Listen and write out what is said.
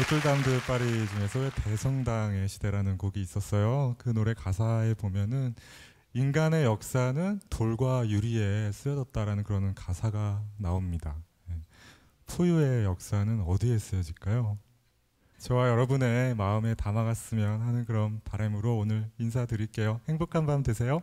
노틀담드 파리 중에서 왜 대성당의 시대라는 곡이 있었어요. 그 노래 가사에 보면은 인간의 역사는 돌과 유리에 쓰여졌다라는 그런 가사가 나옵니다. 예. 포유의 역사는 어디에 쓰여질까요? 저와 여러분의 마음에 담아갔으면 하는 그런 바람으로 오늘 인사드릴게요. 행복한 밤 되세요.